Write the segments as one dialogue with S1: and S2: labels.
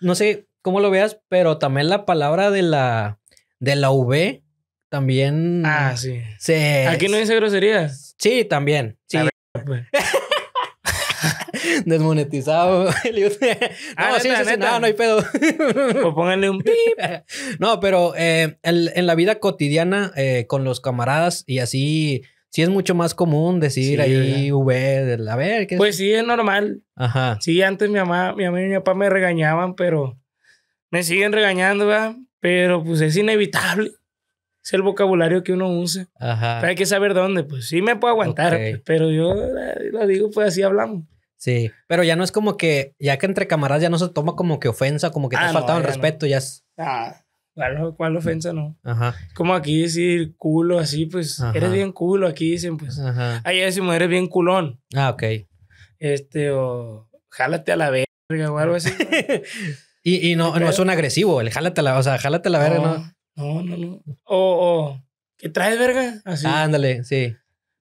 S1: no sé cómo lo veas, pero también la palabra de la, de la V también. Ah, sí. Aquí no dice groserías. Sí, también. Sí. Desmonetizado. no, sí, no, no hay pedo. O pónganle un No, pero eh, en, la vida cotidiana eh, con los camaradas y así sí es mucho más común decir ahí
S2: V, a ver, ¿qué Pues sí, es normal. Ajá. Sí, antes mi mamá, mi mamá y mi papá me regañaban, pero me siguen regañando, ¿verdad? Pero pues es inevitable. Es el vocabulario que uno usa. Ajá. Pero hay que saber dónde, pues sí me puedo aguantar, pero yo eh,
S1: lo digo, pues así hablamos. Sí, pero ya no es como que, ya que entre camaradas ya no se toma como que
S2: ofensa, como que te ah, faltado el respeto, ya es... Ah. ¿Cuál, ofensa no? Ajá. Como aquí decir culo así, pues eres bien culo, aquí dicen, pues. Ajá. Ahí decimos eres bien culón. Ah, ok. Este, o jálate a la verga o algo así.
S1: y, y no, no es un agresivo, el jálate a la, o sea, jálate a la verga, ¿no?
S2: No, no, no. O, o ¿qué traes verga? Así. Ah, ándale, sí.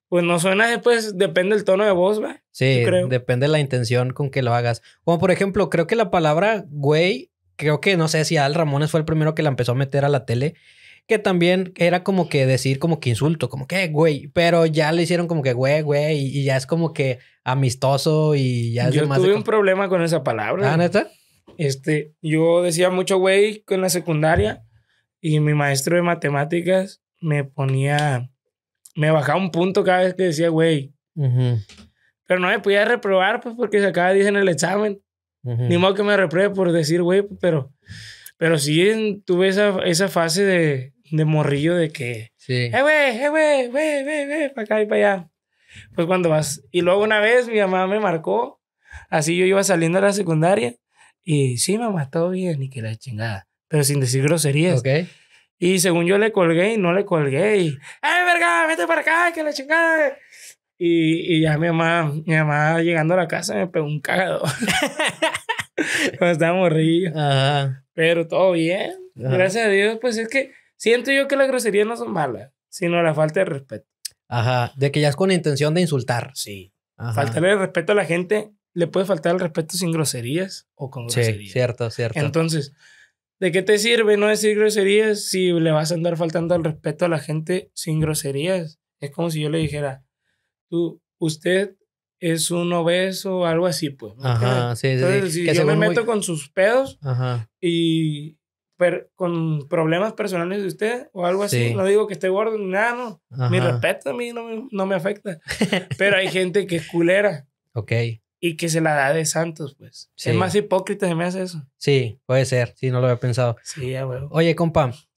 S2: Pues no suena después, pues, depende del tono de
S1: voz, ¿va? Sí, creo. depende de la intención con que lo hagas. Como por ejemplo, creo que la palabra güey creo que no sé si Al Ramones fue el primero que la empezó a meter a la tele, que también era como que decir como que insulto, como que eh, güey, pero ya le hicieron como que güey, güey, y, ya es como
S2: que amistoso y ya es Yo más tuve un problema con esa palabra. Ah, neta. Este, yo decía mucho güey con la secundaria y mi maestro de matemáticas me ponía, me bajaba un punto cada vez que decía güey. Pero no me podía reprobar pues porque acaba 10 en el examen. Ni modo que me repruebe por decir, güey, pero, pero sí tuve esa, esa fase de, de morrillo de que, eh, güey, eh, güey, güey, güey, güey, para acá y para allá. Pues cuando vas. Y luego una vez mi mamá me marcó, así yo iba saliendo a la secundaria, y sí, mamá, todo bien, y que la chingada, pero sin decir groserías. Ok. Y según yo le colgué y no le colgué, y, ¡eh, verga, vete para acá, que la chingada! Y, y ya mi mamá, mi mamá llegando a la casa me pegó un cagado. Cuando estaba morrillo. Ajá. Pero todo bien. Gracias a Dios, pues es que siento yo que las groserías no son malas, sino la falta de respeto.
S1: Ajá, de que ya es con intención de
S2: insultar. Sí. Ajá. Faltarle el respeto a la gente, le puede faltar el respeto sin groserías o con groserías.
S1: Sí, cierto, cierto. Entonces,
S2: ¿de qué te sirve no decir groserías si le vas a andar faltando el respeto a la gente sin groserías? Es como si yo le dijera, usted es un obeso o algo así, pues. Ajá, sí, sí. Entonces, si yo me meto con sus pedos y con problemas personales de usted o algo así, no digo que esté gordo nada, no. Mi respeto a mí no me, afecta. Pero hay gente que es culera. Ok. Y que se la da de santos, pues. Es más hipócrita, se me hace eso.
S1: Sí, puede ser. Sí, no lo había pensado. Sí, ya, Oye, compa,